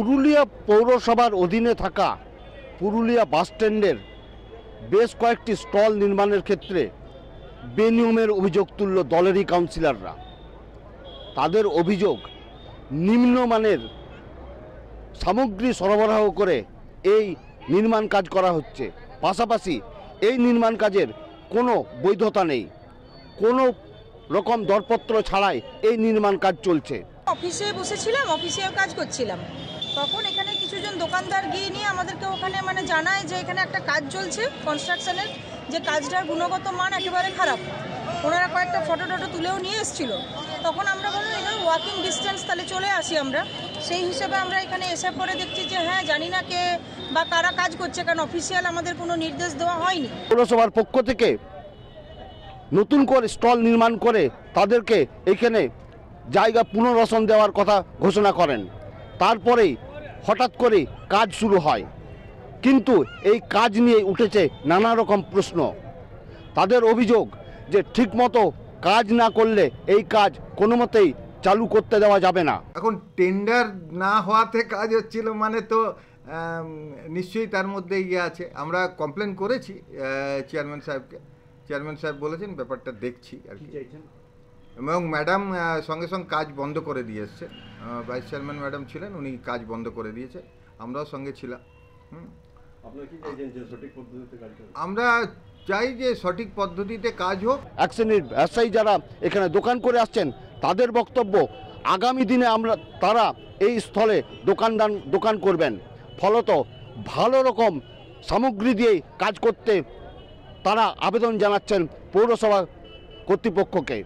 পুরুলিয়া পৌরসভার অধীনে থাকা পুরুলিয়া বাসস্ট্যান্ডের বেশ কয়েকটি স্টল নির্মাণের ক্ষেত্রে বেনিয়মের অভিযোগ তুলল দলেরই কাউন্সিলররা তাদের অভিযোগ নিম্নমানের সামগ্রী সরবরাহ করে এই নির্মাণ কাজ করা হচ্ছে পাশাপাশি এই নির্মাণ কাজের কোনো বৈধতা নেই কোনো রকম দরপত্র ছাড়াই এই নির্মাণ কাজ চলছে অফিসে বসেছিলাম অফিসে কাজ করছিলাম তখন এখানে কিছুজন দোকানদার গিয়ে নিয়ে আমাদেরকে ওখানে মানে জানায় যে এখানে একটা কাজ চলছে কনস্ট্রাকশনের যে কাজটার গুণগত মান একেবারে খারাপ ওনারা কয়েকটা ফটো টটো তুলেও নিয়ে এসেছিলো তখন আমরা বললাম এখানে ওয়াকিং ডিস্টেন্স তাহলে চলে আসি আমরা সেই হিসেবে আমরা এখানে এসে পরে দেখছি যে হ্যাঁ জানি না কে বা কারা কাজ করছে কারণ অফিসিয়াল আমাদের কোনো নির্দেশ দেওয়া হয়নি পৌরসভার পক্ষ থেকে নতুন করে স্টল নির্মাণ করে তাদেরকে এখানে জায়গা পুনর্বাসন দেওয়ার কথা ঘোষণা করেন তারপরেই হঠাৎ করে কাজ শুরু হয় কিন্তু এই কাজ নিয়ে উঠেছে নানা রকম প্রশ্ন তাদের অভিযোগ যে ঠিকমতো কাজ না করলে এই কাজ কোনো মতেই চালু করতে দেওয়া যাবে না এখন টেন্ডার না হওয়াতে কাজ হচ্ছিল মানে তো নিশ্চয়ই তার মধ্যে ইয়ে আছে আমরা কমপ্লেন করেছি চেয়ারম্যান সাহেবকে চেয়ারম্যান সাহেব বলেছেন ব্যাপারটা দেখছি আর কি এবং ম্যাডাম সঙ্গে সঙ্গে কাজ বন্ধ করে দিয়ে এসছে ভাইস চেয়ারম্যান ম্যাডাম ছিলেন উনি কাজ বন্ধ করে দিয়েছে আমরাও সঙ্গে ছিলাম আমরা চাই যে সঠিক পদ্ধতিতে কাজ হোক এক শ্রেণীর ব্যবসায়ী যারা এখানে দোকান করে আসছেন তাদের বক্তব্য আগামী দিনে আমরা তারা এই স্থলে দোকানদান দোকান করবেন ফলত ভালো রকম সামগ্রী দিয়ে কাজ করতে তারা আবেদন জানাচ্ছেন পৌরসভা কর্তৃপক্ষকে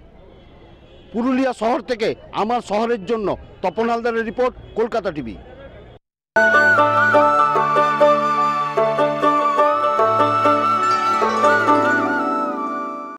পুরুলিয়া শহর থেকে আমার শহরের জন্য তপন হালদারের রিপোর্ট কলকাতা টিভি